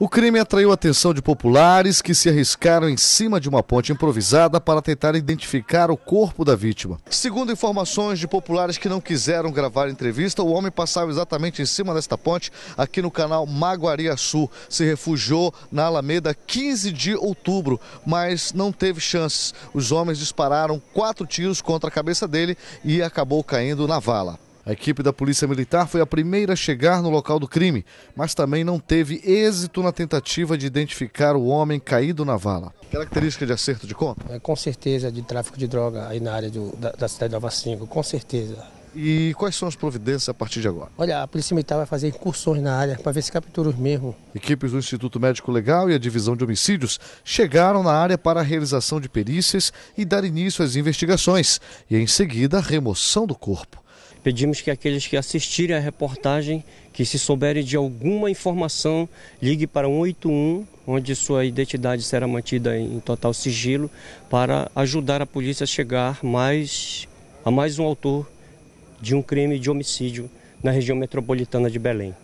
O crime atraiu a atenção de populares que se arriscaram em cima de uma ponte improvisada para tentar identificar o corpo da vítima. Segundo informações de populares que não quiseram gravar entrevista, o homem passava exatamente em cima desta ponte aqui no canal Maguaria Sul. Se refugiou na Alameda 15 de outubro, mas não teve chances. Os homens dispararam quatro tiros contra a cabeça dele e acabou caindo na vala. A equipe da Polícia Militar foi a primeira a chegar no local do crime, mas também não teve êxito na tentativa de identificar o homem caído na vala. Característica de acerto de conta? É, com certeza, de tráfico de droga aí na área do, da, da cidade de Nova Cinco, com certeza. E quais são as providências a partir de agora? Olha, a Polícia Militar vai fazer incursões na área para ver se captura os mesmos. Equipes do Instituto Médico Legal e a Divisão de Homicídios chegaram na área para a realização de perícias e dar início às investigações e, em seguida, a remoção do corpo. Pedimos que aqueles que assistirem à reportagem, que se souberem de alguma informação, ligue para 181, onde sua identidade será mantida em total sigilo, para ajudar a polícia a chegar mais, a mais um autor de um crime de homicídio na região metropolitana de Belém.